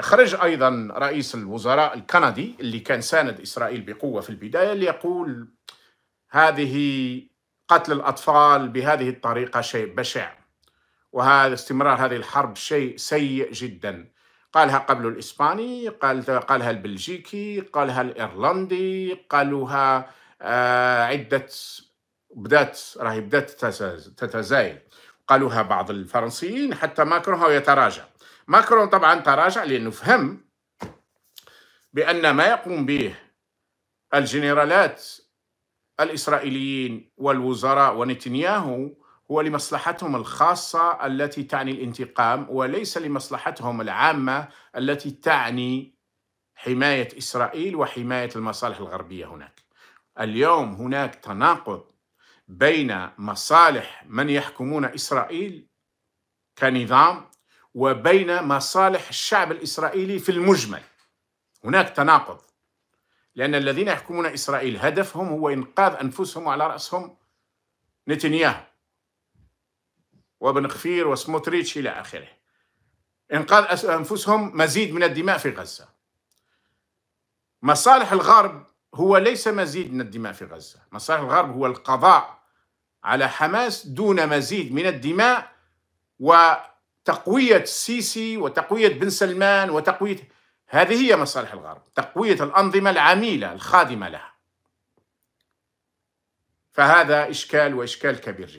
خرج ايضا رئيس الوزراء الكندي اللي كان ساند اسرائيل بقوه في البدايه ليقول هذه قتل الاطفال بهذه الطريقه شيء بشع وهذا استمرار هذه الحرب شيء سيء جدا قالها قبل الاسباني قال قالها البلجيكي قالها الايرلندي قالوها آه عده بدات راهي بدات تتزايد قالوها بعض الفرنسيين حتى ماكرون هو يتراجع ماكرون طبعا تراجع لأنه فهم بأن ما يقوم به الجنرالات الإسرائيليين والوزراء ونتنياهو هو لمصلحتهم الخاصة التي تعني الانتقام وليس لمصلحتهم العامة التي تعني حماية إسرائيل وحماية المصالح الغربية هناك اليوم هناك تناقض بين مصالح من يحكمون إسرائيل كنظام وبين مصالح الشعب الإسرائيلي في المجمل هناك تناقض لأن الذين يحكمون إسرائيل هدفهم هو إنقاذ أنفسهم وعلى رأسهم نتنياهو وابن خفير وسموتريتش إلى آخره إنقاذ أنفسهم مزيد من الدماء في غزة مصالح الغرب هو ليس مزيد من الدماء في غزة مصالح الغرب هو القضاء على حماس دون مزيد من الدماء و تقوية السيسي وتقوية بن سلمان وتقوية هذه هي مصالح الغرب تقوية الأنظمة العميلة الخادمة لها فهذا إشكال وإشكال كبير جدا